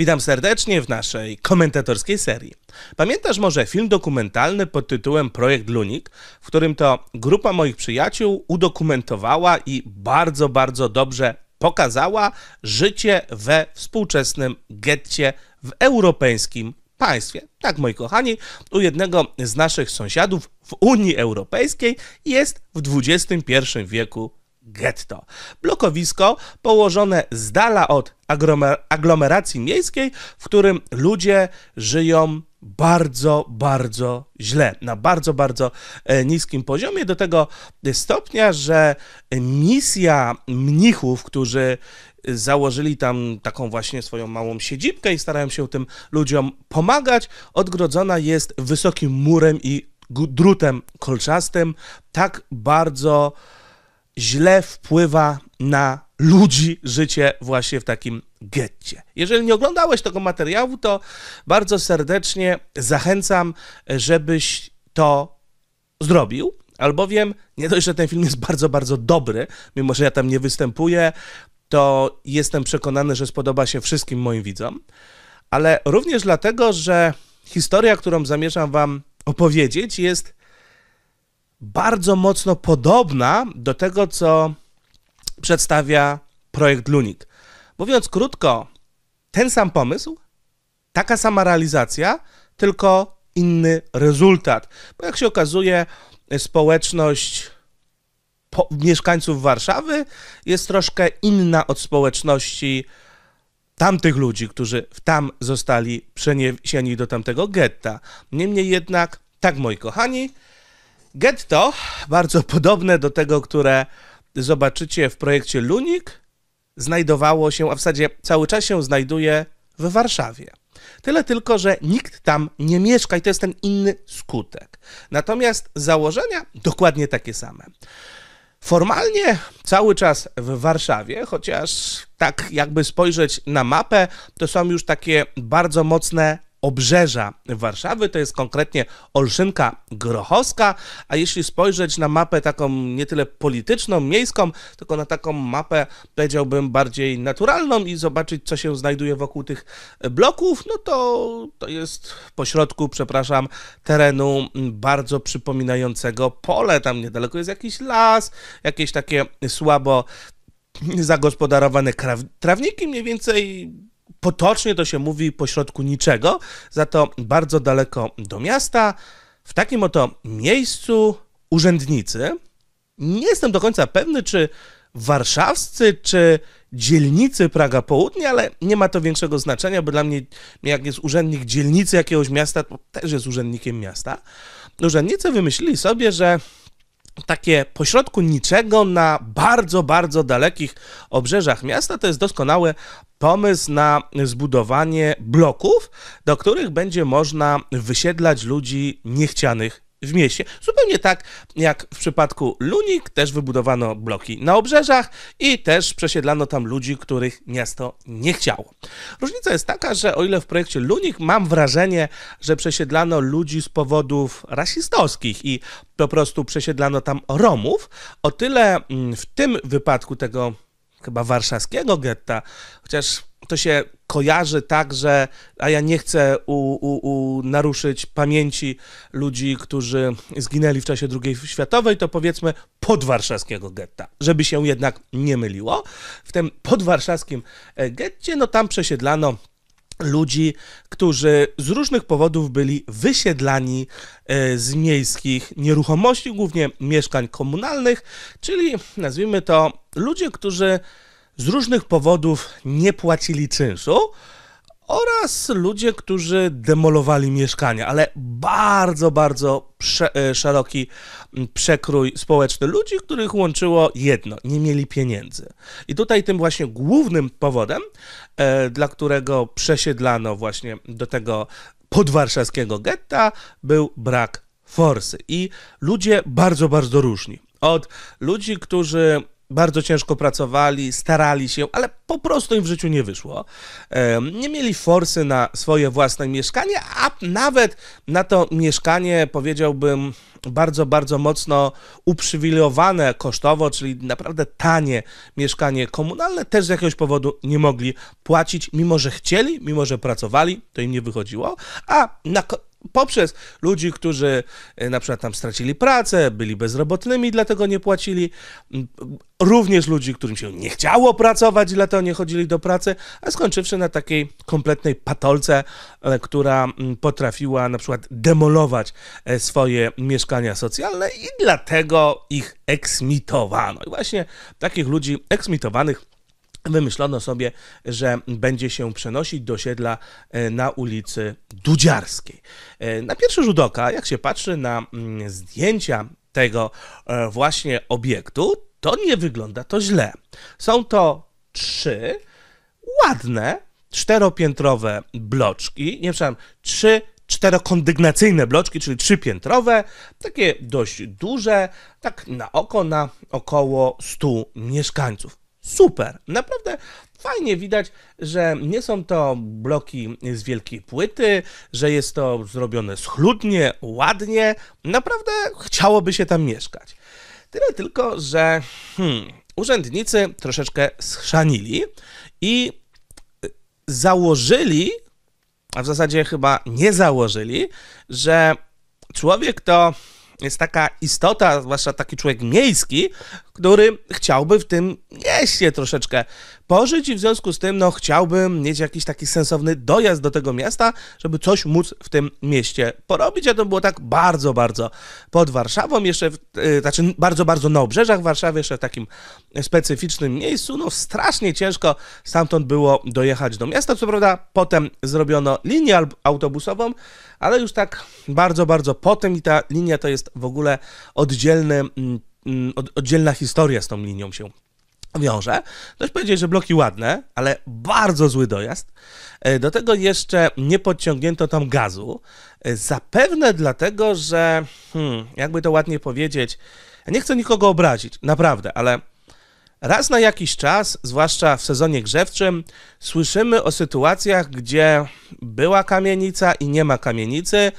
Witam serdecznie w naszej komentatorskiej serii. Pamiętasz może film dokumentalny pod tytułem Projekt Lunik, w którym to grupa moich przyjaciół udokumentowała i bardzo, bardzo dobrze pokazała życie we współczesnym getcie w europejskim państwie. Tak, moi kochani, u jednego z naszych sąsiadów w Unii Europejskiej jest w XXI wieku getto. Blokowisko położone z dala od aglomeracji miejskiej, w którym ludzie żyją bardzo, bardzo źle, na bardzo, bardzo e, niskim poziomie, do tego stopnia, że misja mnichów, którzy założyli tam taką właśnie swoją małą siedzibkę i starają się tym ludziom pomagać, odgrodzona jest wysokim murem i drutem kolczastym, tak bardzo źle wpływa na ludzi życie właśnie w takim getcie. Jeżeli nie oglądałeś tego materiału, to bardzo serdecznie zachęcam, żebyś to zrobił, albowiem nie dość, że ten film jest bardzo, bardzo dobry, mimo że ja tam nie występuję, to jestem przekonany, że spodoba się wszystkim moim widzom, ale również dlatego, że historia, którą zamierzam Wam opowiedzieć, jest bardzo mocno podobna do tego, co przedstawia projekt Lunik. Mówiąc krótko, ten sam pomysł, taka sama realizacja, tylko inny rezultat. Bo jak się okazuje, społeczność mieszkańców Warszawy jest troszkę inna od społeczności tamtych ludzi, którzy tam zostali przeniesieni do tamtego getta. Niemniej jednak, tak moi kochani, Getto, bardzo podobne do tego, które zobaczycie w projekcie Lunik, znajdowało się, a w zasadzie cały czas się znajduje w Warszawie. Tyle tylko, że nikt tam nie mieszka i to jest ten inny skutek. Natomiast założenia dokładnie takie same. Formalnie cały czas w Warszawie, chociaż tak jakby spojrzeć na mapę, to są już takie bardzo mocne obrzeża Warszawy, to jest konkretnie Olszynka Grochowska, a jeśli spojrzeć na mapę taką nie tyle polityczną, miejską, tylko na taką mapę, powiedziałbym, bardziej naturalną i zobaczyć, co się znajduje wokół tych bloków, no to to jest pośrodku, przepraszam, terenu bardzo przypominającego pole, tam niedaleko jest jakiś las, jakieś takie słabo zagospodarowane trawniki, mniej więcej potocznie to się mówi pośrodku niczego, za to bardzo daleko do miasta, w takim oto miejscu urzędnicy. Nie jestem do końca pewny, czy warszawscy, czy dzielnicy Praga Południe, ale nie ma to większego znaczenia, bo dla mnie, jak jest urzędnik dzielnicy jakiegoś miasta, to też jest urzędnikiem miasta. Urzędnicy wymyślili sobie, że takie pośrodku niczego na bardzo, bardzo dalekich obrzeżach miasta to jest doskonałe pomysł na zbudowanie bloków, do których będzie można wysiedlać ludzi niechcianych w mieście. Zupełnie tak jak w przypadku Lunik, też wybudowano bloki na obrzeżach i też przesiedlano tam ludzi, których miasto nie chciało. Różnica jest taka, że o ile w projekcie Lunik mam wrażenie, że przesiedlano ludzi z powodów rasistowskich i po prostu przesiedlano tam Romów, o tyle mm, w tym wypadku tego chyba warszawskiego getta, chociaż to się kojarzy tak, że a ja nie chcę u, u, u naruszyć pamięci ludzi, którzy zginęli w czasie II światowej, to powiedzmy podwarszawskiego getta, żeby się jednak nie myliło. W tym podwarszawskim e, getcie, no tam przesiedlano ludzi, którzy z różnych powodów byli wysiedlani e, z miejskich nieruchomości, głównie mieszkań komunalnych, czyli nazwijmy to ludzie, którzy z różnych powodów nie płacili czynszu, oraz ludzie, którzy demolowali mieszkania, ale bardzo, bardzo prze, e, szeroki przekrój społeczny ludzi, których łączyło jedno nie mieli pieniędzy. I tutaj tym właśnie głównym powodem, e, dla którego przesiedlano właśnie do tego podwarszawskiego getta, był brak forsy. I ludzie bardzo, bardzo różni. Od ludzi, którzy bardzo ciężko pracowali, starali się, ale po prostu im w życiu nie wyszło. Nie mieli forsy na swoje własne mieszkanie, a nawet na to mieszkanie powiedziałbym bardzo, bardzo mocno uprzywilejowane kosztowo, czyli naprawdę tanie mieszkanie komunalne, też z jakiegoś powodu nie mogli płacić, mimo że chcieli, mimo że pracowali, to im nie wychodziło. A na, poprzez ludzi, którzy e, na przykład tam stracili pracę, byli bezrobotnymi, dlatego nie płacili, również ludzi, którym się nie chciało pracować, dlatego nie chodzili do pracy, a skończywszy na takiej kompletnej patolce, e, która potrafiła na przykład demolować e, swoje mieszkania socjalne i dlatego ich eksmitowano. I właśnie takich ludzi eksmitowanych wymyślono sobie, że będzie się przenosić do siedla e, na ulicy Dudziarskiej. E, na pierwszy rzut oka, jak się patrzy na mm, zdjęcia tego e, właśnie obiektu, to nie wygląda to źle. Są to trzy ładne, czteropiętrowe bloczki, nie przepraszam, trzy czterokondygnacyjne bloczki, czyli trzypiętrowe, takie dość duże, tak na oko na około 100 mieszkańców super. Naprawdę fajnie widać, że nie są to bloki z wielkiej płyty, że jest to zrobione schludnie, ładnie. Naprawdę chciałoby się tam mieszkać. Tyle tylko, że hmm, urzędnicy troszeczkę schrzanili i y, założyli, a w zasadzie chyba nie założyli, że człowiek to jest taka istota, zwłaszcza taki człowiek miejski, który chciałby w tym mieście troszeczkę pożyć i w związku z tym no, chciałby mieć jakiś taki sensowny dojazd do tego miasta, żeby coś móc w tym mieście porobić, a to było tak bardzo, bardzo pod Warszawą, jeszcze, w, yy, znaczy bardzo, bardzo na obrzeżach Warszawy, jeszcze w takim specyficznym miejscu, no strasznie ciężko stamtąd było dojechać do miasta, co prawda potem zrobiono linię autobusową, ale już tak bardzo, bardzo potem i ta linia to jest w ogóle oddzielny mm, Mm, oddzielna historia z tą linią się wiąże. Dość powiedzieć, że bloki ładne, ale bardzo zły dojazd. E, do tego jeszcze nie podciągnięto tam gazu. E, zapewne dlatego, że hmm, jakby to ładnie powiedzieć, nie chcę nikogo obrazić, naprawdę, ale raz na jakiś czas, zwłaszcza w sezonie grzewczym, słyszymy o sytuacjach, gdzie była kamienica i nie ma kamienicy,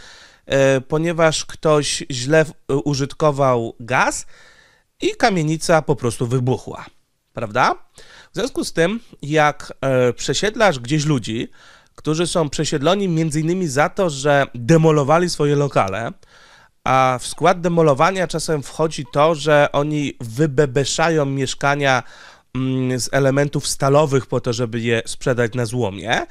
E, ponieważ ktoś źle e, użytkował gaz i kamienica po prostu wybuchła, prawda? W związku z tym, jak e, przesiedlasz gdzieś ludzi, którzy są przesiedloni m.in. za to, że demolowali swoje lokale, a w skład demolowania czasem wchodzi to, że oni wybebeszają mieszkania mm, z elementów stalowych po to, żeby je sprzedać na złomie,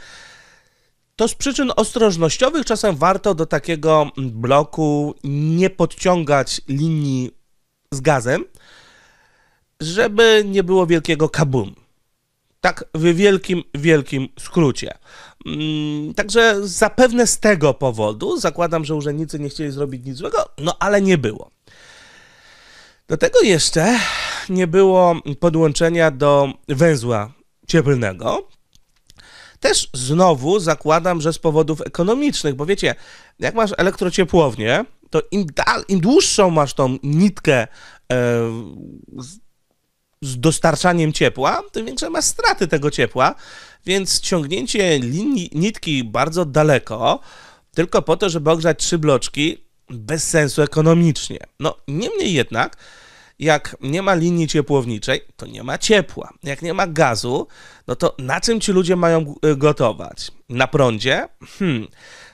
to z przyczyn ostrożnościowych czasem warto do takiego bloku nie podciągać linii z gazem, żeby nie było wielkiego kabum. Tak w wielkim, wielkim skrócie. Mm, także zapewne z tego powodu zakładam, że urzędnicy nie chcieli zrobić nic złego, no ale nie było. Do tego jeszcze nie było podłączenia do węzła cieplnego, też znowu zakładam, że z powodów ekonomicznych, bo wiecie, jak masz elektrociepłownię, to im, dal, im dłuższą masz tą nitkę e, z, z dostarczaniem ciepła, tym większe masz straty tego ciepła, więc ciągnięcie linii, nitki bardzo daleko, tylko po to, żeby ogrzać trzy bloczki, bez sensu ekonomicznie. No, niemniej jednak, jak nie ma linii ciepłowniczej, to nie ma ciepła. Jak nie ma gazu, no to na czym ci ludzie mają y, gotować? Na prądzie? Hmm.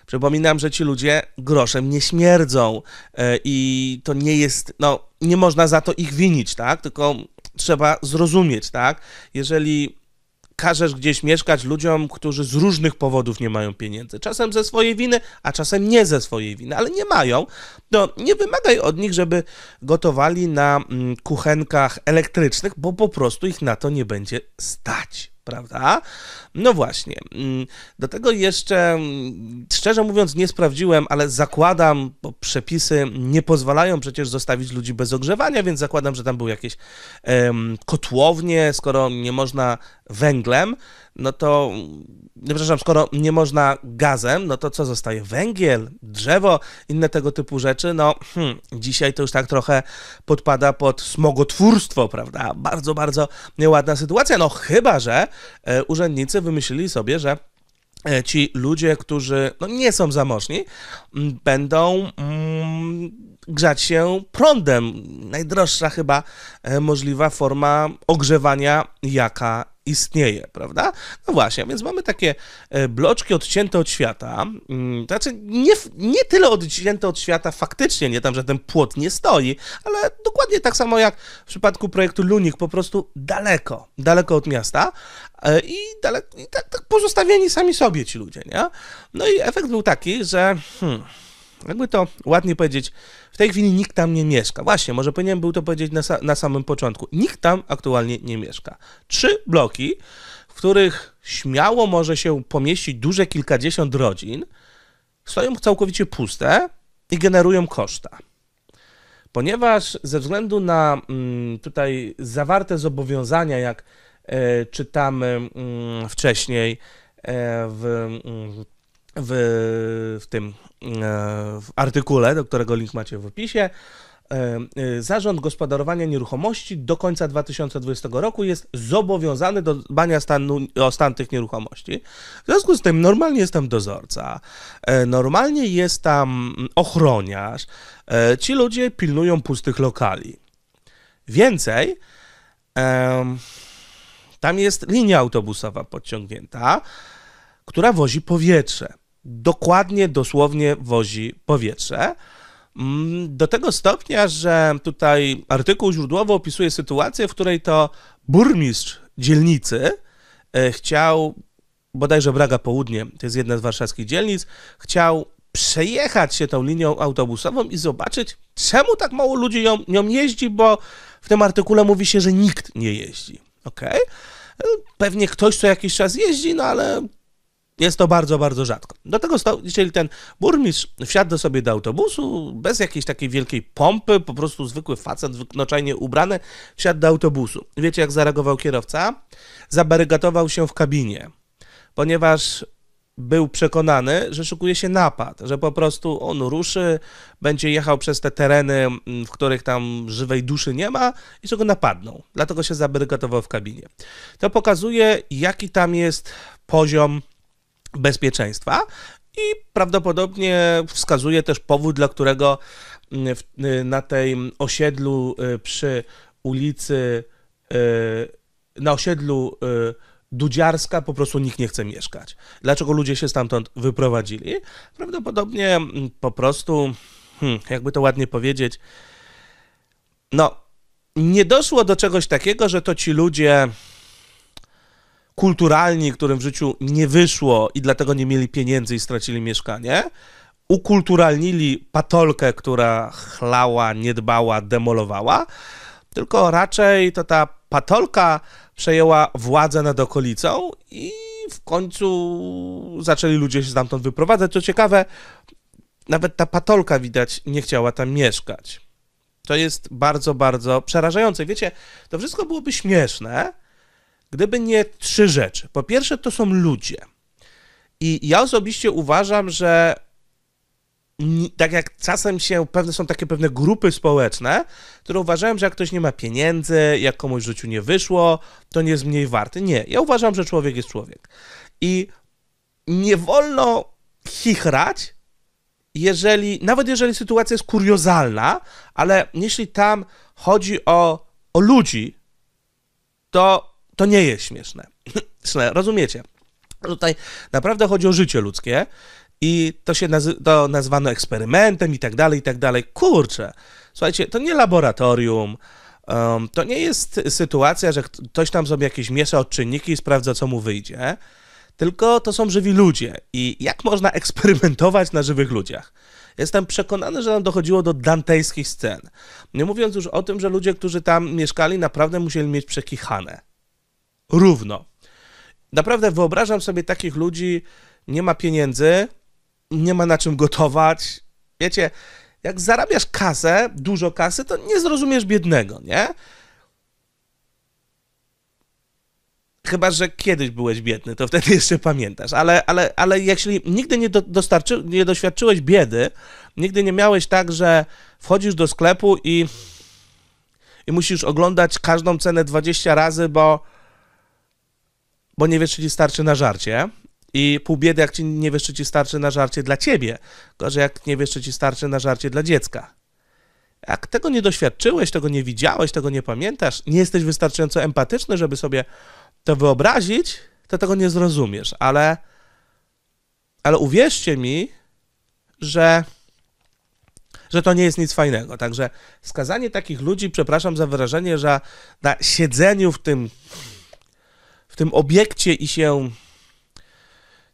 Przypominam, że ci ludzie groszem nie śmierdzą e, i to nie jest, no nie można za to ich winić, tak? Tylko trzeba zrozumieć, tak? Jeżeli każesz gdzieś mieszkać ludziom, którzy z różnych powodów nie mają pieniędzy. Czasem ze swojej winy, a czasem nie ze swojej winy, ale nie mają. to no, nie wymagaj od nich, żeby gotowali na mm, kuchenkach elektrycznych, bo po prostu ich na to nie będzie stać prawda? No właśnie. Mm, do tego jeszcze, mm, szczerze mówiąc, nie sprawdziłem, ale zakładam, bo przepisy nie pozwalają przecież zostawić ludzi bez ogrzewania, więc zakładam, że tam były jakieś um, kotłownie, skoro nie można węglem no to, no przepraszam, skoro nie można gazem, no to co zostaje? Węgiel, drzewo, inne tego typu rzeczy. No, hmm, dzisiaj to już tak trochę podpada pod smogotwórstwo, prawda? Bardzo, bardzo nieładna sytuacja. No, chyba że e, urzędnicy wymyślili sobie, że e, ci ludzie, którzy no, nie są zamożni, będą mm, grzać się prądem. Najdroższa chyba e, możliwa forma ogrzewania, jaka istnieje, prawda? No właśnie, więc mamy takie e, bloczki odcięte od świata, mm, znaczy nie, nie tyle odcięte od świata faktycznie, nie tam, że ten płot nie stoi, ale dokładnie tak samo jak w przypadku projektu Lunik, po prostu daleko, daleko od miasta e, i, daleko, i tak, tak pozostawieni sami sobie ci ludzie, nie? No i efekt był taki, że... Hmm, jakby to ładnie powiedzieć, w tej chwili nikt tam nie mieszka. Właśnie, może powinienem był to powiedzieć na, na samym początku. Nikt tam aktualnie nie mieszka. Trzy bloki, w których śmiało może się pomieścić duże kilkadziesiąt rodzin, stoją całkowicie puste i generują koszta. Ponieważ ze względu na mm, tutaj zawarte zobowiązania, jak e, czytamy mm, wcześniej e, w mm, w, w tym e, w artykule, do którego link macie w opisie. E, e, zarząd Gospodarowania Nieruchomości do końca 2020 roku jest zobowiązany do dbania stanu, o stan tych nieruchomości. W związku z tym normalnie jest tam dozorca, normalnie jest tam ochroniarz. Ci ludzie pilnują pustych lokali. Więcej, tam jest linia autobusowa podciągnięta, która wozi powietrze dokładnie, dosłownie wozi powietrze. Mm, do tego stopnia, że tutaj artykuł źródłowo opisuje sytuację, w której to burmistrz dzielnicy e, chciał, bodajże Braga Południe, to jest jedna z warszawskich dzielnic, chciał przejechać się tą linią autobusową i zobaczyć, czemu tak mało ludzi ją, nią jeździ, bo w tym artykule mówi się, że nikt nie jeździ. Okay? E, pewnie ktoś co jakiś czas jeździ, no ale jest to bardzo, bardzo rzadko. Do tego stopnia, czyli ten burmistrz wsiadł sobie do autobusu bez jakiejś takiej wielkiej pompy, po prostu zwykły facet, zwyczajnie ubrany, wsiadł do autobusu. Wiecie, jak zareagował kierowca? Zabarygatował się w kabinie, ponieważ był przekonany, że szykuje się napad, że po prostu on ruszy, będzie jechał przez te tereny, w których tam żywej duszy nie ma i że go napadną. Dlatego się zabarygatował w kabinie. To pokazuje, jaki tam jest poziom bezpieczeństwa i prawdopodobnie wskazuje też powód, dla którego mm, y, na tej osiedlu y, przy ulicy, y, na osiedlu Dudziarska po prostu nikt nie chce mieszkać. Dlaczego ludzie się stamtąd wyprowadzili? Prawdopodobnie mm, po prostu, hmm, jakby to ładnie powiedzieć, no, nie doszło do czegoś takiego, że to ci ludzie kulturalni, którym w życiu nie wyszło i dlatego nie mieli pieniędzy i stracili mieszkanie, ukulturalnili patolkę, która chlała, nie dbała, demolowała, tylko raczej to ta patolka przejęła władzę nad okolicą i w końcu zaczęli ludzie się stamtąd wyprowadzać. Co ciekawe, nawet ta patolka widać nie chciała tam mieszkać. To jest bardzo, bardzo przerażające. Wiecie, to wszystko byłoby śmieszne, Gdyby nie trzy rzeczy. Po pierwsze, to są ludzie. I ja osobiście uważam, że tak jak czasem się pewne są takie pewne grupy społeczne, które uważałem, że jak ktoś nie ma pieniędzy, jak komuś w życiu nie wyszło, to nie jest mniej warty. Nie, ja uważam, że człowiek jest człowiek. I nie wolno chichrać, jeżeli, nawet jeżeli sytuacja jest kuriozalna, ale jeśli tam chodzi o, o ludzi, to to nie jest śmieszne. Rozumiecie? Tutaj naprawdę chodzi o życie ludzkie i to się nazy- to nazwano eksperymentem i tak dalej, i tak dalej. Kurczę, słuchajcie, to nie laboratorium, um, to nie jest sytuacja, że ktoś tam sobie jakieś miesza odczynniki i sprawdza, co mu wyjdzie, tylko to są żywi ludzie i jak można eksperymentować na żywych ludziach? Jestem przekonany, że nam dochodziło do dantejskich scen. Nie mówiąc już o tym, że ludzie, którzy tam mieszkali, naprawdę musieli mieć przekichane równo. Naprawdę wyobrażam sobie takich ludzi, nie ma pieniędzy, nie ma na czym gotować. Wiecie, jak zarabiasz kasę, dużo kasy, to nie zrozumiesz biednego, nie? Chyba, że kiedyś byłeś biedny, to wtedy jeszcze pamiętasz, ale, ale, ale jeśli nigdy nie, dostarczy, nie doświadczyłeś biedy, nigdy nie miałeś tak, że wchodzisz do sklepu i, i musisz oglądać każdą cenę 20 razy, bo, bo nie wiesz, czy ci starczy na żarcie. I pół biedy, jak ci nie wiesz, czy ci starczy na żarcie dla ciebie. Gorzej, jak nie wiesz, czy ci starczy na żarcie dla dziecka. Jak tego nie doświadczyłeś, tego nie widziałeś, tego nie pamiętasz, nie jesteś wystarczająco empatyczny, żeby sobie to wyobrazić, to tego nie zrozumiesz, ale, ale uwierzcie mi, że, że to nie jest nic fajnego. Także skazanie takich ludzi, przepraszam za wyrażenie, że na siedzeniu w tym w tym obiekcie i się.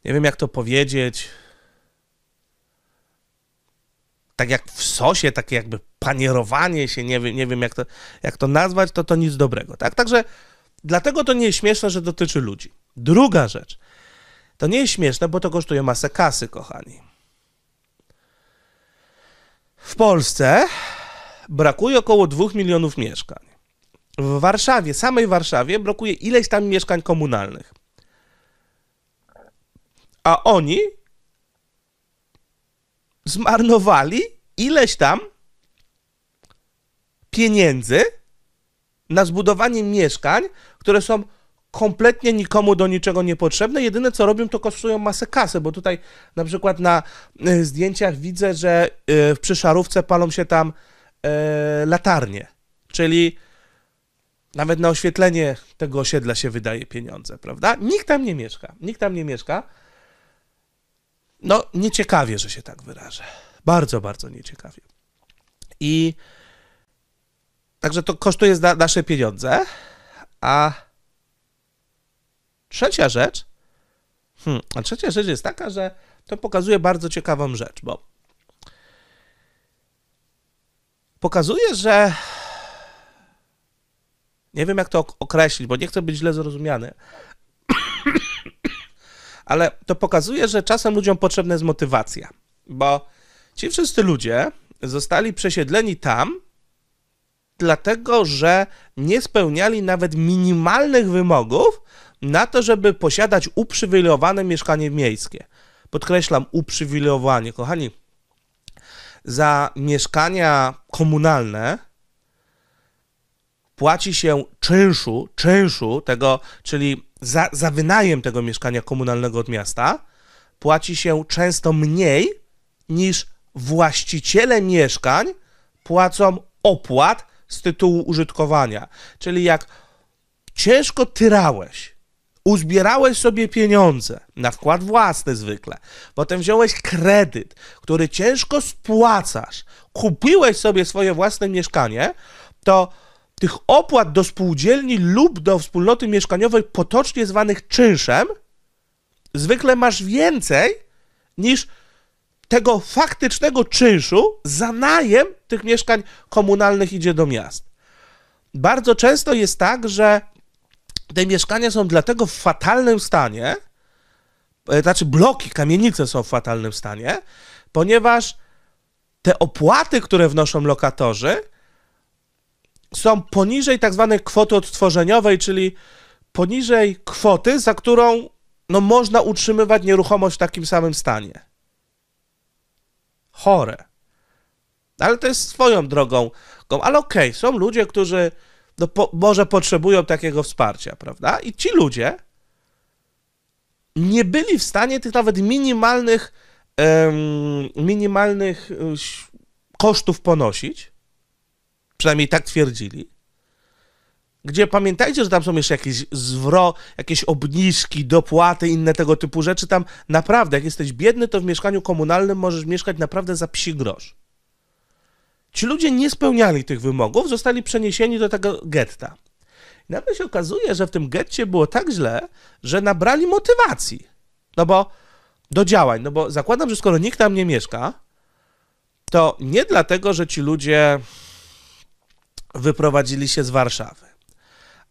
Nie wiem, jak to powiedzieć. Tak jak w sosie, takie jakby panierowanie się, nie wiem, nie wiem jak, to, jak to nazwać, to to nic dobrego. Tak? Także dlatego to nie jest śmieszne, że dotyczy ludzi. Druga rzecz. To nie jest śmieszne, bo to kosztuje masę kasy, kochani. W Polsce brakuje około 2 milionów mieszkań w Warszawie, samej Warszawie, blokuje ileś tam mieszkań komunalnych. A oni zmarnowali ileś tam pieniędzy na zbudowanie mieszkań, które są kompletnie nikomu do niczego niepotrzebne. Jedyne co robią, to kosztują masę kasy, bo tutaj na przykład na e, zdjęciach widzę, że e, przy szarówce palą się tam e, latarnie, czyli nawet na oświetlenie tego osiedla się wydaje pieniądze, prawda? Nikt tam nie mieszka. Nikt tam nie mieszka. No, nieciekawie, że się tak wyrażę. Bardzo, bardzo nieciekawie. I także to kosztuje nasze pieniądze. A trzecia rzecz, hmm, a trzecia rzecz jest taka, że to pokazuje bardzo ciekawą rzecz, bo pokazuje, że nie wiem jak to określić, bo nie chcę być źle zrozumiany, ale to pokazuje, że czasem ludziom potrzebna jest motywacja, bo ci wszyscy ludzie zostali przesiedleni tam, dlatego że nie spełniali nawet minimalnych wymogów na to, żeby posiadać uprzywilejowane mieszkanie miejskie. Podkreślam, uprzywilejowanie. Kochani, za mieszkania komunalne płaci się czynszu, czynszu tego, czyli za, za wynajem tego mieszkania komunalnego od miasta, płaci się często mniej niż właściciele mieszkań płacą opłat z tytułu użytkowania. Czyli jak ciężko tyrałeś, uzbierałeś sobie pieniądze, na wkład własny zwykle, potem wziąłeś kredyt, który ciężko spłacasz, kupiłeś sobie swoje własne mieszkanie, to tych opłat do spółdzielni lub do wspólnoty mieszkaniowej, potocznie zwanych czynszem, zwykle masz więcej niż tego faktycznego czynszu za najem tych mieszkań komunalnych idzie do miast. Bardzo często jest tak, że te mieszkania są dlatego w fatalnym stanie, e, znaczy bloki, kamienice są w fatalnym stanie, ponieważ te opłaty, które wnoszą lokatorzy, są poniżej tak zwanej kwoty odtworzeniowej, czyli poniżej kwoty, za którą no, można utrzymywać nieruchomość w takim samym stanie. Chore. Ale to jest swoją drogą. Ale okej, okay, są ludzie, którzy no, po, może potrzebują takiego wsparcia, prawda? I ci ludzie nie byli w stanie tych nawet minimalnych, minimalnych y, kosztów ponosić, przynajmniej tak twierdzili, gdzie pamiętajcie, że tam są jeszcze jakieś zwro, jakieś obniżki, dopłaty, inne tego typu rzeczy. Tam naprawdę, jak jesteś biedny, to w mieszkaniu komunalnym możesz mieszkać naprawdę za psi grosz. Ci ludzie nie spełniali tych wymogów, zostali przeniesieni do tego getta. I nagle się okazuje, że w tym getcie było tak źle, że nabrali motywacji. No bo do działań, no bo zakładam, że skoro nikt tam nie mieszka, to nie dlatego, że ci ludzie wyprowadzili się z Warszawy.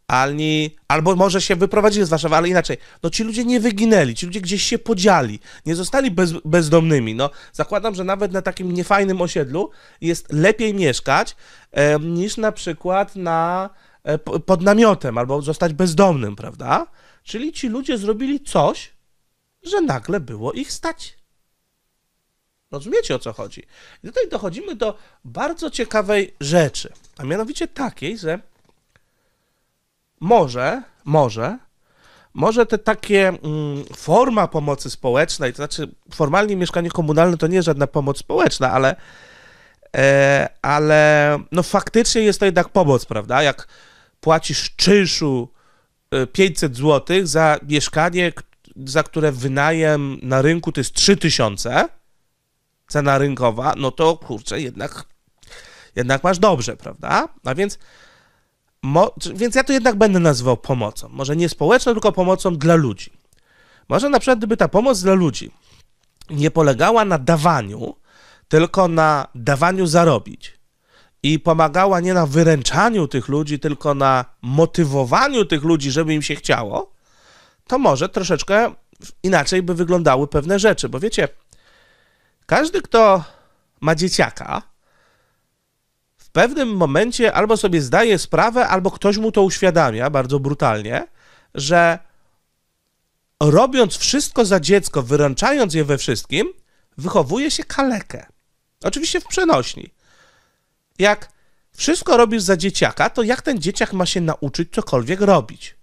Ani, albo może się wyprowadzili z Warszawy, ale inaczej. No ci ludzie nie wyginęli, ci ludzie gdzieś się podzieli, nie zostali bez, bezdomnymi. No, zakładam, że nawet na takim niefajnym osiedlu jest lepiej mieszkać e, niż na przykład na, e, pod namiotem albo zostać bezdomnym, prawda? Czyli ci ludzie zrobili coś, że nagle było ich stać. Rozumiecie o co chodzi? I tutaj dochodzimy do bardzo ciekawej rzeczy, a mianowicie takiej, że może, może, może te takie mm, forma pomocy społecznej, to znaczy formalnie mieszkanie komunalne to nie jest żadna pomoc społeczna, ale, e, ale no faktycznie jest to jednak pomoc, prawda? Jak płacisz czynszu 500 e, zł za mieszkanie, za które wynajem na rynku to jest 3000 zł, cena rynkowa, no to kurczę, jednak, jednak masz dobrze, prawda? A więc, mo, więc ja to jednak będę nazywał pomocą. Może nie społeczną, tylko pomocą dla ludzi. Może na przykład, gdyby ta pomoc dla ludzi nie polegała na dawaniu, tylko na dawaniu zarobić i pomagała nie na wyręczaniu tych ludzi, tylko na motywowaniu tych ludzi, żeby im się chciało, to może troszeczkę inaczej by wyglądały pewne rzeczy, bo wiecie, każdy, kto ma dzieciaka, w pewnym momencie albo sobie zdaje sprawę, albo ktoś mu to uświadamia bardzo brutalnie, że robiąc wszystko za dziecko, wyręczając je we wszystkim, wychowuje się kalekę. Oczywiście w przenośni. Jak wszystko robisz za dzieciaka, to jak ten dzieciak ma się nauczyć cokolwiek robić?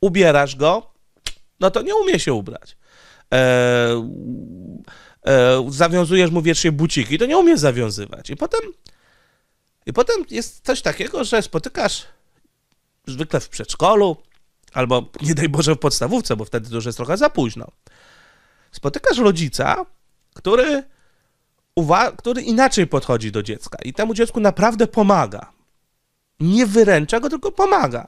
Ubierasz go? No to nie umie się ubrać. E, e, zawiązujesz mu wiecznie buciki, to nie umie zawiązywać. I potem, I potem jest coś takiego, że spotykasz zwykle w przedszkolu, albo nie daj Boże w podstawówce, bo wtedy to już jest trochę za późno. Spotykasz rodzica, który, uwa- który inaczej podchodzi do dziecka i temu dziecku naprawdę pomaga. Nie wyręcza go, tylko pomaga.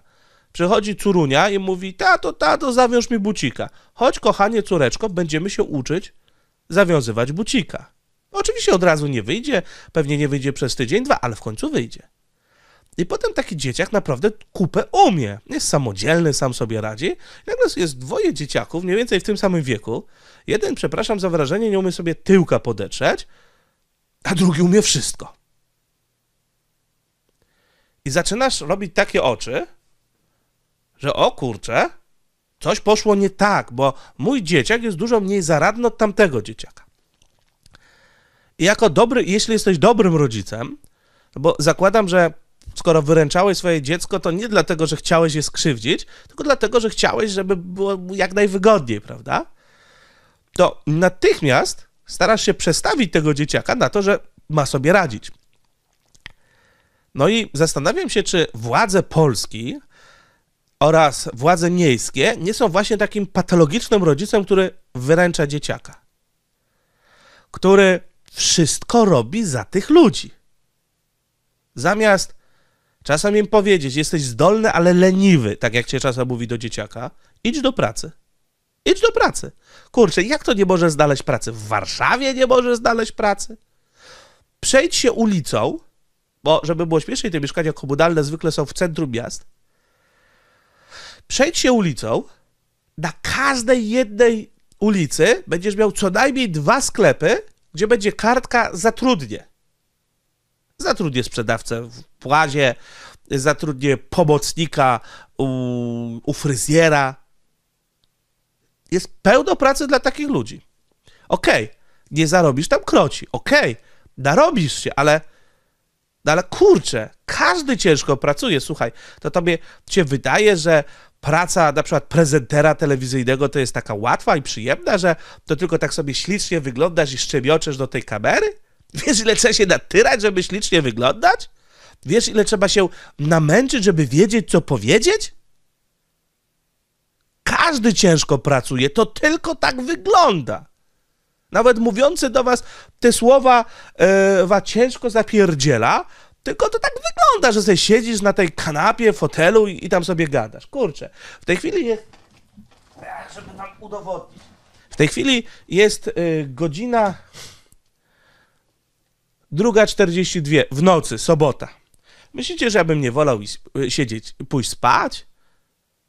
Przychodzi córunia i mówi, tato, tato, zawiąż mi bucika. Chodź, kochanie córeczko, będziemy się uczyć zawiązywać bucika. Oczywiście od razu nie wyjdzie, pewnie nie wyjdzie przez tydzień, dwa, ale w końcu wyjdzie. I potem taki dzieciak naprawdę kupę umie. Jest samodzielny, sam sobie radzi. Jak nagle jest dwoje dzieciaków, mniej więcej w tym samym wieku. Jeden, przepraszam za wrażenie, nie umie sobie tyłka podetrzeć, a drugi umie wszystko. I zaczynasz robić takie oczy, że o kurczę, coś poszło nie tak, bo mój dzieciak jest dużo mniej zaradny od tamtego dzieciaka. I jako dobry, jeśli jesteś dobrym rodzicem, no bo zakładam, że skoro wyręczałeś swoje dziecko, to nie dlatego, że chciałeś je skrzywdzić, tylko dlatego, że chciałeś, żeby było jak najwygodniej, prawda? To natychmiast starasz się przestawić tego dzieciaka na to, że ma sobie radzić. No i zastanawiam się, czy władze Polski oraz władze miejskie nie są właśnie takim patologicznym rodzicem, który wyręcza dzieciaka, który wszystko robi za tych ludzi. Zamiast czasem im powiedzieć, jesteś zdolny, ale leniwy, tak jak cię czasem mówi do dzieciaka, idź do pracy. Idź do pracy. Kurczę, jak to nie może znaleźć pracy? W Warszawie nie może znaleźć pracy? Przejdź się ulicą, bo żeby było śmieszniej, te mieszkania komunalne zwykle są w centrum miast, Przejdź się ulicą, na każdej jednej ulicy będziesz miał co najmniej dwa sklepy, gdzie będzie kartka zatrudnie. Zatrudnie sprzedawcę w płazie, zatrudnie pomocnika u, u fryzjera. Jest pełno pracy dla takich ludzi. Okej, okay, nie zarobisz tam kroci, okej, okay, narobisz się, ale, no ale kurczę, każdy ciężko pracuje, słuchaj, to tobie się wydaje, że praca na przykład prezentera telewizyjnego to jest taka łatwa i przyjemna, że to tylko tak sobie ślicznie wyglądasz i szczebioczesz do tej kamery? Wiesz, ile trzeba się natyrać, żeby ślicznie wyglądać? Wiesz, ile trzeba się namęczyć, żeby wiedzieć, co powiedzieć? Każdy ciężko pracuje, to tylko tak wygląda. Nawet mówiący do was te słowa e, wa ciężko zapierdziela, tylko to tak wygląda, że sobie siedzisz na tej kanapie, fotelu i, i tam sobie gadasz. Kurczę, w tej chwili jest... Żeby wam udowodnić. W tej chwili jest y, godzina... Druga w nocy, sobota. Myślicie, że ja bym nie wolał y, siedzieć, pójść spać?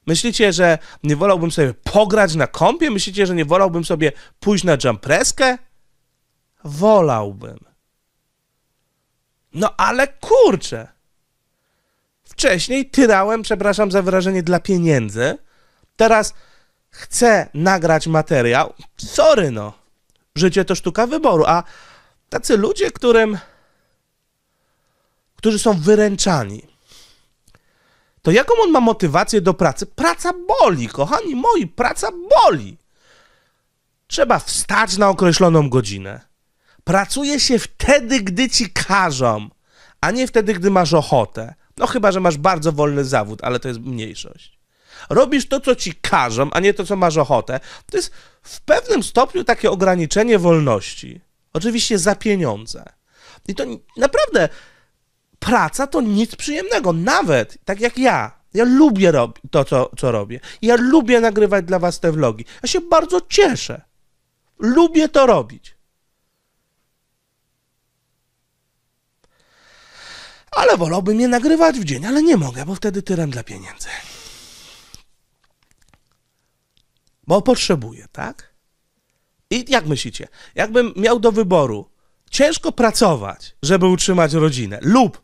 Myślicie, że nie wolałbym sobie pograć na kąpie? Myślicie, że nie wolałbym sobie pójść na jumpreskę? Wolałbym. No ale kurczę! Wcześniej tyrałem, przepraszam za wyrażenie, dla pieniędzy. Teraz chcę nagrać materiał. Sorry no. Życie to sztuka wyboru, a tacy ludzie, którym którzy są wyręczani. To jaką on ma motywację do pracy? Praca boli, kochani moi, praca boli. Trzeba wstać na określoną godzinę. Pracuje się wtedy, gdy ci każą, a nie wtedy, gdy masz ochotę. No chyba, że masz bardzo wolny zawód, ale to jest mniejszość. Robisz to, co ci każą, a nie to, co masz ochotę. To jest w pewnym stopniu takie ograniczenie wolności. Oczywiście za pieniądze. I to naprawdę praca to nic przyjemnego. Nawet tak jak ja. Ja lubię rob- to, co, co robię. Ja lubię nagrywać dla was te vlogi. Ja się bardzo cieszę. Lubię to robić. ale wolałbym je nagrywać w dzień, ale nie mogę, bo wtedy tyran dla pieniędzy. Bo potrzebuję, tak? I jak myślicie, jakbym miał do wyboru ciężko pracować, żeby utrzymać rodzinę, lub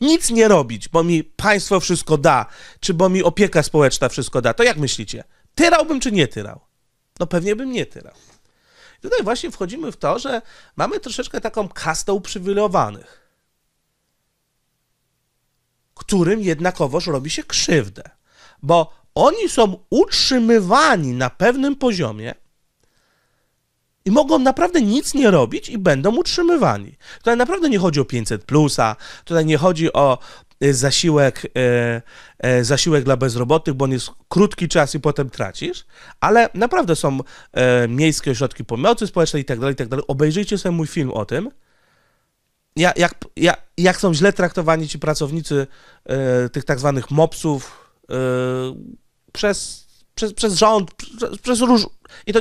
nic nie robić, bo mi państwo wszystko da, czy bo mi opieka społeczna wszystko da, to jak myślicie? Tyrałbym czy nie tyrał? No pewnie bym nie tyrał. I tutaj właśnie wchodzimy w to, że mamy troszeczkę taką kastę uprzywilejowanych którym jednakowoż robi się krzywdę, bo oni są utrzymywani na pewnym poziomie i mogą naprawdę nic nie robić i będą utrzymywani. Tutaj naprawdę nie chodzi o 500, plusa, tutaj nie chodzi o e, zasiłek, e, e, zasiłek dla bezrobotnych, bo on jest krótki czas i potem tracisz, ale naprawdę są miejskie ośrodki pomocy społecznej i tak dalej, i tak dalej. Obejrzyjcie sobie mój film o tym jak, jak, jak są źle traktowani ci pracownicy e, tych tak zwanych mopsów e, przez, przez, przez rząd, przez, przez róż... I to,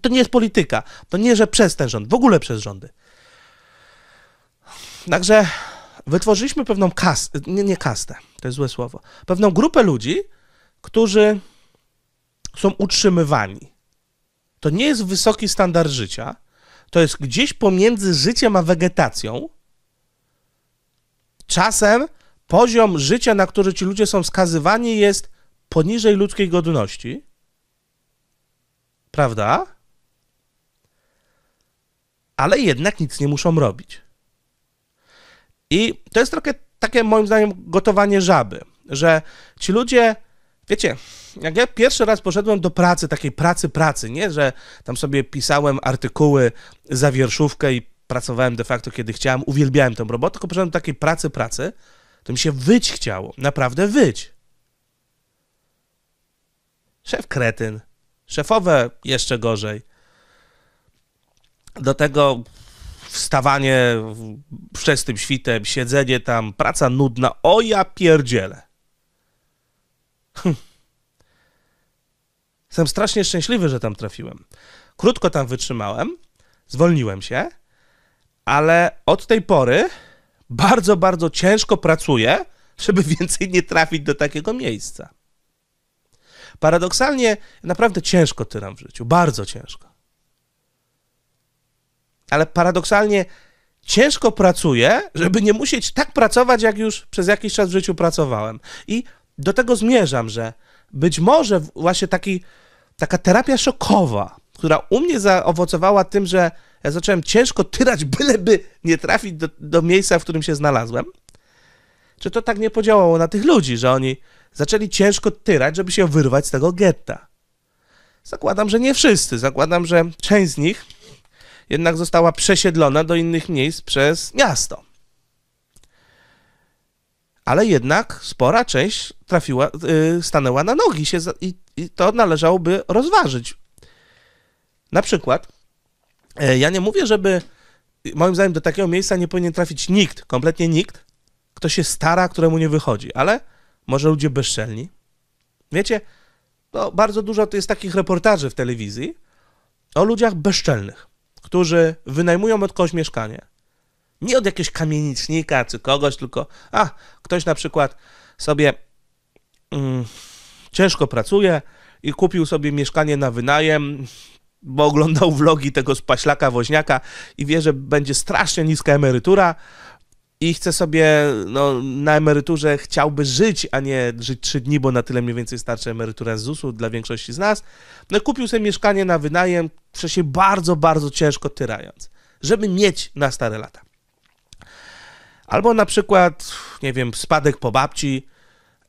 to nie jest polityka. To nie, że przez ten rząd, w ogóle przez rządy. Także wytworzyliśmy pewną kastę, nie, nie kastę, to jest złe słowo, pewną grupę ludzi, którzy są utrzymywani. To nie jest wysoki standard życia, to jest gdzieś pomiędzy życiem a wegetacją. Czasem poziom życia, na który ci ludzie są skazywani, jest poniżej ludzkiej godności. Prawda? Ale jednak nic nie muszą robić. I to jest trochę takie, moim zdaniem, gotowanie żaby, że ci ludzie, wiecie, jak ja pierwszy raz poszedłem do pracy, takiej pracy, pracy, nie, że tam sobie pisałem artykuły za wierszówkę i pracowałem de facto kiedy chciałem, uwielbiałem tę robotę, tylko poszedłem do takiej pracy, pracy, to mi się wyć chciało, naprawdę wyć. Szef kretyn, szefowe jeszcze gorzej. Do tego wstawanie wczesnym świtem, siedzenie tam, praca nudna, o ja pierdzielę. Hm. Jestem strasznie szczęśliwy, że tam trafiłem. Krótko tam wytrzymałem, zwolniłem się, ale od tej pory bardzo, bardzo ciężko pracuję, żeby więcej nie trafić do takiego miejsca. Paradoksalnie, naprawdę ciężko tyram w życiu, bardzo ciężko. Ale paradoksalnie, ciężko pracuję, żeby nie musieć tak pracować, jak już przez jakiś czas w życiu pracowałem. I do tego zmierzam, że być może właśnie taki taka terapia szokowa, która u mnie zaowocowała tym, że ja zacząłem ciężko tyrać, byleby nie trafić do, do miejsca, w którym się znalazłem, czy to tak nie podziałało na tych ludzi, że oni zaczęli ciężko tyrać, żeby się wyrwać z tego getta. Zakładam, że nie wszyscy. Zakładam, że część z nich jednak została przesiedlona do innych miejsc przez miasto. Ale jednak spora część trafiła, yy, stanęła na nogi się i i to należałoby rozważyć. Na przykład, e, ja nie mówię, żeby moim zdaniem do takiego miejsca nie powinien trafić nikt, kompletnie nikt, kto się stara, któremu nie wychodzi, ale może ludzie bezczelni. Wiecie, no, bardzo dużo to jest takich reportaży w telewizji o ludziach bezczelnych, którzy wynajmują od kogoś mieszkanie. Nie od jakiegoś kamienicznika czy kogoś, tylko a, ktoś na przykład sobie mm, ciężko pracuje i kupił sobie mieszkanie na wynajem, bo oglądał vlogi tego spaślaka woźniaka i wie, że będzie strasznie niska emerytura i chce sobie, no, na emeryturze chciałby żyć, a nie żyć trzy dni, bo na tyle mniej więcej starczy emerytura z ZUS-u dla większości z nas. No kupił sobie mieszkanie na wynajem, się bardzo, bardzo ciężko tyrając, żeby mieć na stare lata. Albo na przykład, nie wiem, spadek po babci,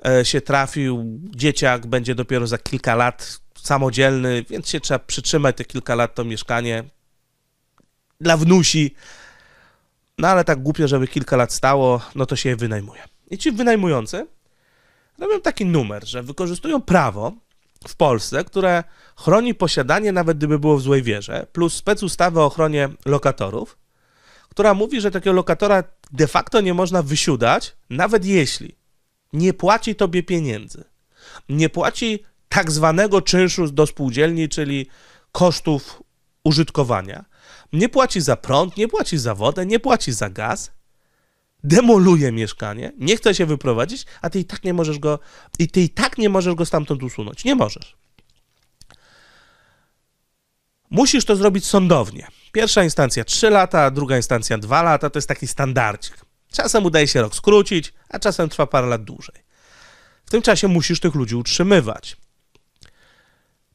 E, się trafił. Dzieciak będzie dopiero za kilka lat samodzielny, więc się trzeba przytrzymać te kilka lat to mieszkanie dla wnusi. No ale tak głupio, żeby kilka lat stało, no to się je wynajmuje. I ci wynajmujący robią taki numer, że wykorzystują prawo w Polsce, które chroni posiadanie, nawet gdyby było w złej wierze, plus specustawę o ochronie lokatorów, która mówi, że takiego lokatora de facto nie można wysiudać, nawet jeśli nie płaci tobie pieniędzy, nie płaci tak zwanego czynszu do spółdzielni, czyli kosztów użytkowania, nie płaci za prąd, nie płaci za wodę, nie płaci za gaz, demoluje mieszkanie, nie chce się wyprowadzić, a ty i tak nie możesz go, i ty i tak nie możesz go stamtąd usunąć. Nie możesz. Musisz to zrobić sądownie. Pierwsza instancja 3 lata, druga instancja 2 lata, to jest taki standardzik. Czasem udaje się rok skrócić, a czasem trwa parę lat dłużej. W tym czasie musisz tych ludzi utrzymywać,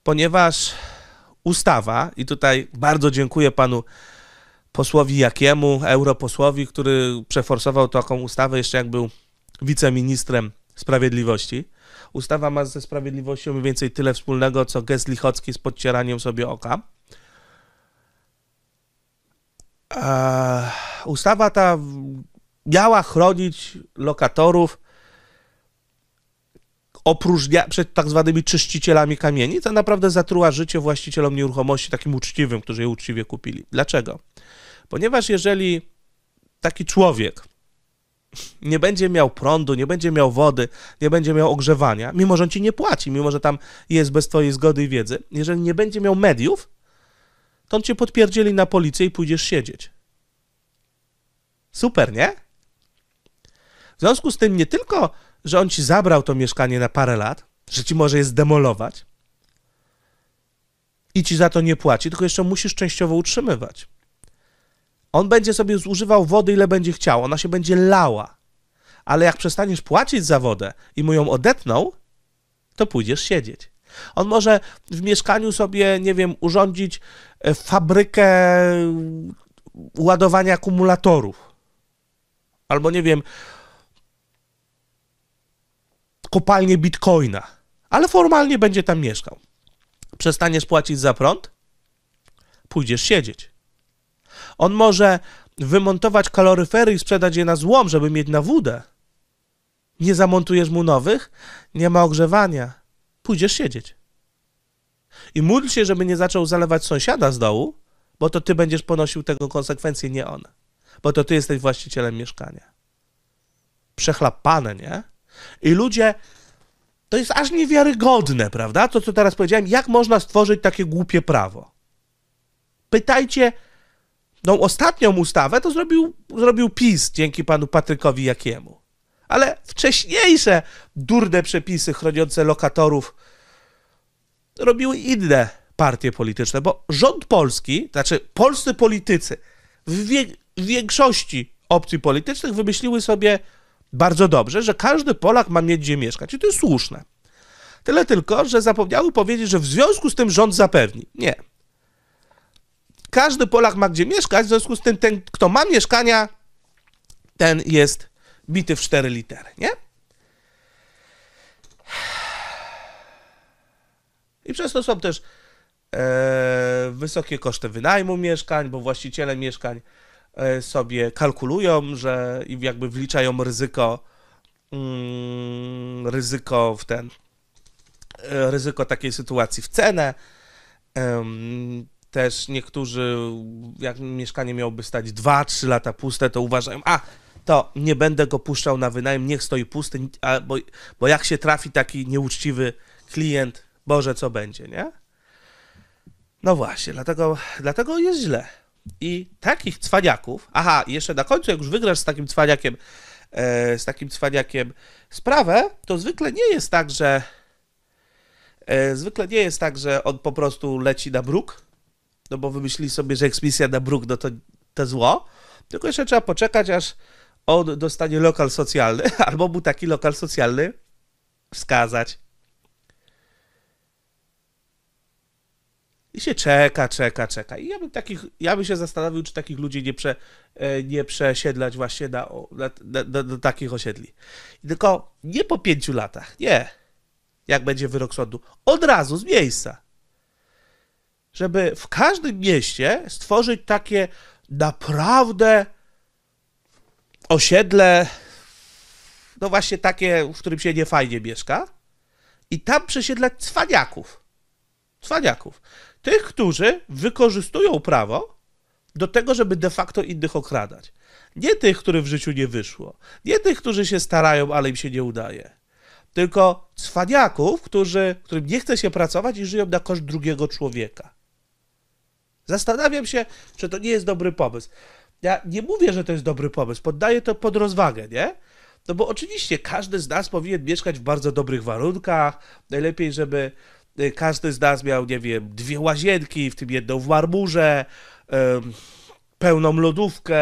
ponieważ ustawa, i tutaj bardzo dziękuję panu posłowi Jakiemu, europosłowi, który przeforsował taką ustawę jeszcze jak był wiceministrem sprawiedliwości. Ustawa ma ze sprawiedliwością mniej więcej tyle wspólnego, co gest Lichocki z podcieraniem sobie oka. Eee, ustawa ta miała chronić lokatorów opróżnia, przed tak zwanymi czyścicielami kamieni, to naprawdę zatruła życie właścicielom nieruchomości, takim uczciwym, którzy je uczciwie kupili. Dlaczego? Ponieważ jeżeli taki człowiek nie będzie miał prądu, nie będzie miał wody, nie będzie miał ogrzewania, mimo że on ci nie płaci, mimo że tam jest bez twojej zgody i wiedzy, jeżeli nie będzie miał mediów, to on cię podpierdzieli na policję i pójdziesz siedzieć. Super, nie? W związku z tym nie tylko, że on ci zabrał to mieszkanie na parę lat, że ci może je zdemolować i ci za to nie płaci, tylko jeszcze musisz częściowo utrzymywać. On będzie sobie zużywał wody, ile będzie chciał, ona się będzie lała. Ale jak przestaniesz płacić za wodę i mu ją odetną, to pójdziesz siedzieć. On może w mieszkaniu sobie, nie wiem, urządzić e, fabrykę e, ładowania akumulatorów. Albo nie wiem, kopalnię bitcoina, ale formalnie będzie tam mieszkał. Przestaniesz płacić za prąd? Pójdziesz siedzieć. On może wymontować kaloryfery i sprzedać je na złom, żeby mieć na wódę. Nie zamontujesz mu nowych? Nie ma ogrzewania. Pójdziesz siedzieć. I módl się, żeby nie zaczął zalewać sąsiada z dołu, bo to ty będziesz ponosił tego konsekwencje, nie on. Bo to ty jesteś właścicielem mieszkania. Przechlapane, nie? I ludzie, to jest aż niewiarygodne, prawda? To, co teraz powiedziałem, jak można stworzyć takie głupie prawo? Pytajcie, no ostatnią ustawę to zrobił, zrobił PiS dzięki panu Patrykowi Jakiemu. Ale wcześniejsze durne przepisy chroniące lokatorów robiły inne partie polityczne, bo rząd polski, znaczy polscy politycy w, wie, w większości opcji politycznych wymyśliły sobie bardzo dobrze, że każdy Polak ma mieć gdzie mieszkać i to jest słuszne. Tyle tylko, że zapomniały powiedzieć, że w związku z tym rząd zapewni. Nie. Każdy Polak ma gdzie mieszkać, w związku z tym ten, kto ma mieszkania, ten jest bity w cztery litery, nie? I przez to są też e, wysokie koszty wynajmu mieszkań, bo właściciele mieszkań E, sobie kalkulują, że jakby wliczają ryzyko, mm, ryzyko w ten, e, ryzyko takiej sytuacji w cenę. Też niektórzy, jak mieszkanie miałoby stać 2-3 lata puste, to uważają, a to nie będę go puszczał na wynajem, niech stoi pusty, bo, bo jak się trafi taki nieuczciwy klient, Boże, co będzie, nie? No właśnie, dlatego, dlatego jest źle. I takich cwaniaków, aha, jeszcze na końcu, jak już wygrasz z takim cwaniakiem, e, z takim cwaniakiem sprawę, to zwykle nie jest tak, że e, zwykle nie jest tak, że on po prostu leci na bruk, no bo wymyślili sobie, że eksmisja na bruk, no to, to zło, tylko jeszcze trzeba poczekać, aż on dostanie lokal socjalny, albo mu taki lokal socjalny wskazać. I się czeka, czeka, czeka. I ja bym takich, ja bym się zastanowił, czy takich ludzi nie, prze, e, nie przesiedlać właśnie na, na, na, na takich osiedli. I tylko nie po pięciu latach, nie. Jak będzie wyrok sądu. Od razu z miejsca. Żeby w każdym mieście stworzyć takie naprawdę osiedle, no właśnie takie, w którym się nie fajnie mieszka, i tam przesiedlać cwaniaków. Cwaniaków. Tych, którzy wykorzystują prawo do tego, żeby de facto innych okradać. Nie tych, których w życiu nie wyszło. Nie tych, którzy się starają, ale im się nie udaje. Tylko cwaniaków, którzy, którym nie chce się pracować i żyją na koszt drugiego człowieka. Zastanawiam się, czy to nie jest dobry pomysł. Ja nie mówię, że to jest dobry pomysł, poddaję to pod rozwagę, nie? No bo oczywiście każdy z nas powinien mieszkać w bardzo dobrych warunkach. Najlepiej, żeby Y, każdy z nas miał, nie wiem, dwie łazienki, w tym jedną w marmurze, pełną lodówkę,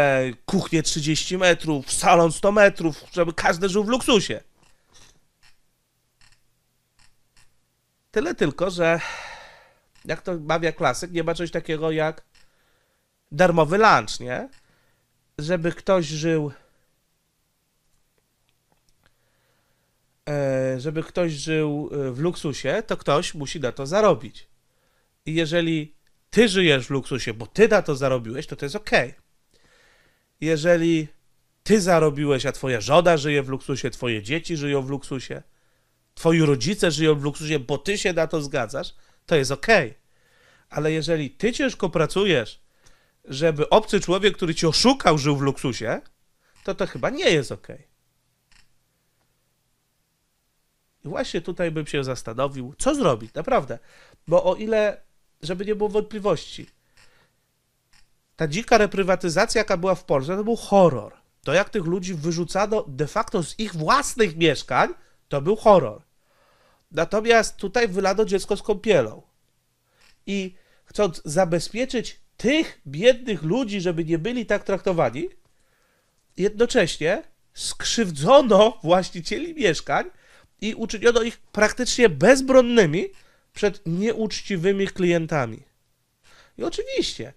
kuchnię 30 metrów, salon 100 metrów, żeby każdy żył w luksusie. Tyle tylko, że jak to mawia klasyk, nie ma czegoś takiego jak darmowy lunch, nie? Żeby ktoś żył E, żeby ktoś żył e, w luksusie, to ktoś musi na to zarobić. I jeżeli ty żyjesz w luksusie, bo ty na to zarobiłeś, to to jest ok. Jeżeli ty zarobiłeś, a twoja żona żyje w luksusie, twoje dzieci żyją w luksusie, twoi rodzice żyją w luksusie, bo ty się na to zgadzasz, to jest ok. Ale jeżeli ty ciężko pracujesz, żeby obcy człowiek, który cię oszukał, żył w luksusie, to to chyba nie jest ok. I właśnie tutaj bym się zastanowił, co zrobić, naprawdę. Bo o ile, żeby nie było wątpliwości, ta dzika reprywatyzacja, jaka była w Polsce, to był horror. To jak tych ludzi wyrzucano de facto z ich własnych mieszkań, to był horror. Natomiast tutaj wylano dziecko z kąpielą. I chcąc zabezpieczyć tych biednych ludzi, żeby nie byli tak traktowani, jednocześnie skrzywdzono właścicieli mieszkań, i uczyniono ich praktycznie bezbronnymi przed nieuczciwymi klientami. I oczywiście,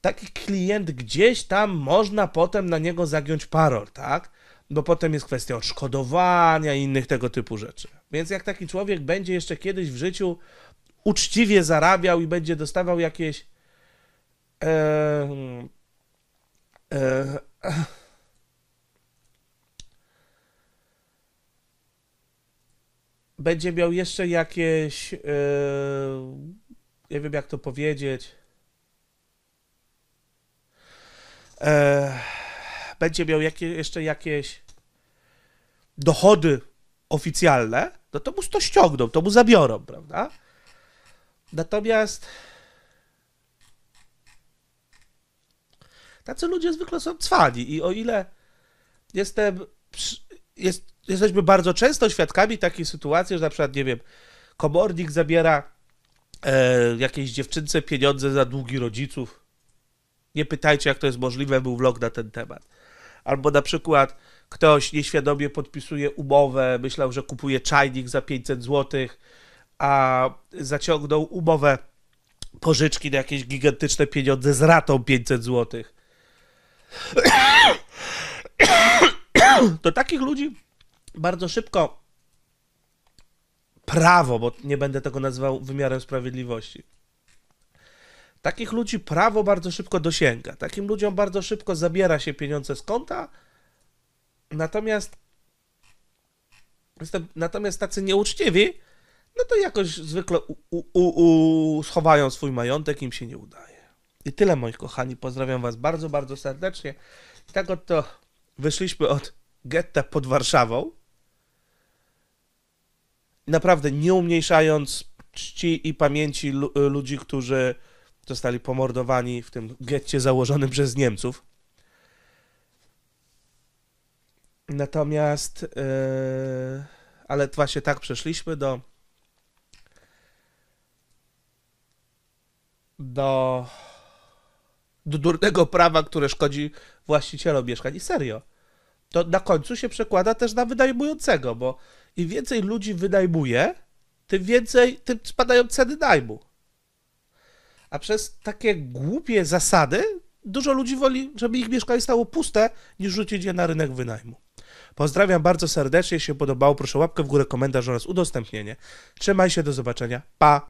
taki klient gdzieś tam można potem na niego zagiąć parol, tak? Bo potem jest kwestia odszkodowania i innych tego typu rzeczy. Więc jak taki człowiek będzie jeszcze kiedyś w życiu uczciwie zarabiał i będzie dostawał jakieś. E, e, e będzie miał jeszcze jakieś. E, nie wiem, jak to powiedzieć. E, będzie miał jeszcze jakieś dochody oficjalne, no to mu to ściągną, to mu zabiorą, prawda? Natomiast tacy ludzie zwykle są cwani i o ile jestem, jest jesteśmy bardzo często świadkami takiej sytuacji, że na przykład, nie wiem, komornik zabiera e, jakiejś dziewczynce pieniądze za długi rodziców. Nie pytajcie, jak to jest możliwe, był vlog na ten temat. Albo na przykład ktoś nieświadomie podpisuje umowę, myślał, że kupuje czajnik za 500 zł, a zaciągnął umowę pożyczki na jakieś gigantyczne pieniądze z ratą 500 zł. Do takich ludzi bardzo szybko prawo, bo nie będę tego nazywał wymiarem sprawiedliwości. Takich ludzi prawo bardzo szybko dosięga. Takim ludziom bardzo szybko zabiera się pieniądze z konta. Natomiast natomiast tacy nieuczciwi, no to jakoś zwykle u, u, u, schowają swój majątek, im się nie udaje. I tyle, moi kochani. Pozdrawiam Was bardzo, bardzo serdecznie. I tak oto wyszliśmy od getta pod Warszawą naprawdę nie umniejszając czci i pamięci y, ludzi, którzy zostali pomordowani w tym getcie założonym przez Niemców. Natomiast, yy, ale właśnie tak przeszliśmy do do do durnego prawa, które szkodzi właścicielom mieszkań. I serio. To na końcu się przekłada też na wynajmującego, bo im więcej ludzi wynajmuje, tym więcej, tym spadają ceny najmu. A przez takie głupie zasady dużo ludzi woli, żeby ich mieszkanie stało puste, niż rzucić je na rynek wynajmu. Pozdrawiam bardzo serdecznie, jeśli się podobało, proszę łapkę w górę, komentarz oraz udostępnienie. Trzymaj się, do zobaczenia, pa!